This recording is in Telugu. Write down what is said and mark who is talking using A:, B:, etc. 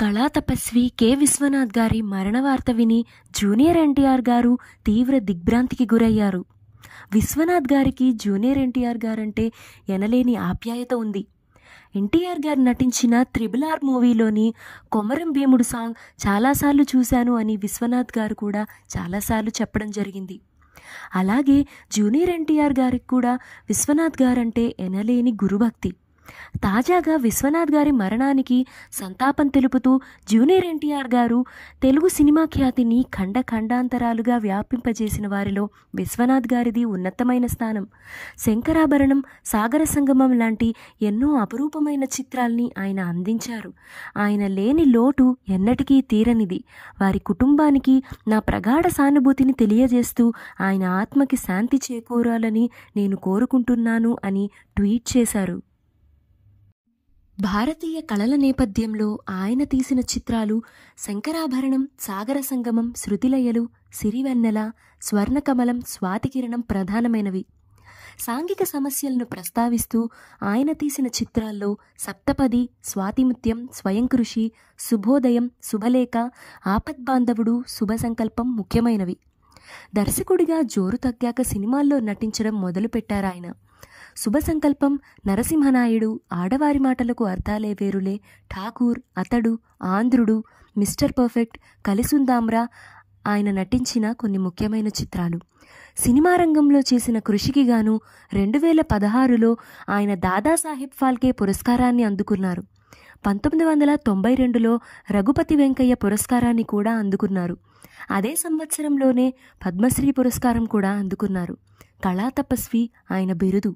A: కళా తపస్వి కె విశ్వనాథ్ గారి మరణ వార్త విని జూనియర్ ఎన్టీఆర్ గారు తీవ్ర దిగ్భ్రాంతికి గురయ్యారు విశ్వనాథ్ గారికి జూనియర్ ఎన్టీఆర్ గారంటే ఎనలేని ఆప్యాయత ఉంది ఎన్టీఆర్ గారు నటించిన త్రిబుల్ ఆర్ మూవీలోని కొమరం భీముడు సాంగ్ చాలాసార్లు చూశాను అని విశ్వనాథ్ గారు కూడా చాలాసార్లు చెప్పడం జరిగింది అలాగే జూనియర్ ఎన్టీఆర్ గారికి కూడా విశ్వనాథ్ గారంటే ఎనలేని గురుభక్తి తాజాగా విశ్వనాథ్ గారి మరణానికి సంతాపం తెలుపుతూ జూనియర్ ఎన్టీఆర్ గారు తెలుగు సినిమా ఖ్యాతిని ఖండ ఖండాంతరాలుగా వ్యాపింపజేసిన వారిలో విశ్వనాథ్ గారిది ఉన్నతమైన స్థానం శంకరాభరణం సాగర సంగమం లాంటి ఎన్నో అపురూపమైన చిత్రాల్ని ఆయన అందించారు ఆయన లేని లోటు ఎన్నటికీ తీరనిది వారి కుటుంబానికి నా ప్రగాఢ సానుభూతిని తెలియజేస్తూ ఆయన ఆత్మకి శాంతి చేకూరాలని నేను కోరుకుంటున్నాను అని ట్వీట్ చేశారు భారతీయ కళల నేపథ్యంలో ఆయన తీసిన చిత్రాలు శంకరాభరణం సాగర సంగమం శృతిలయలు సిరివెన్నెల స్వర్ణకమలం స్వాతికిరణం ప్రధానమైనవి సాంఘిక సమస్యలను ప్రస్తావిస్తూ ఆయన తీసిన చిత్రాల్లో సప్తపది స్వాతిముత్యం స్వయంకృషి శుభోదయం శుభలేఖ ఆపద్బాంధవుడు శుభ సంకల్పం ముఖ్యమైనవి దర్శకుడిగా జోరు తగ్గాక సినిమాల్లో నటించడం మొదలుపెట్టారాయన శుభ సంకల్పం నరసింహనాయుడు ఆడవారి మాటలకు అర్థాలే వేరులే ఠాకూర్ అతడు ఆంధ్రుడు మిస్టర్ పర్ఫెక్ట్ కలిసుందామ్రా ఆయన నటించిన కొన్ని ముఖ్యమైన చిత్రాలు సినిమా రంగంలో చేసిన కృషికి గాను రెండు వేల పదహారులో ఆయన దాదాసాహెబ్ ఫాల్కే పురస్కారాన్ని అందుకున్నారు పంతొమ్మిది వందల తొంభై రెండులో రఘుపతి వెంకయ్య పురస్కారాన్ని కూడా అందుకున్నారు అదే సంవత్సరంలోనే పద్మశ్రీ పురస్కారం కూడా అందుకున్నారు కళా తపస్వి ఆయన బిరుదు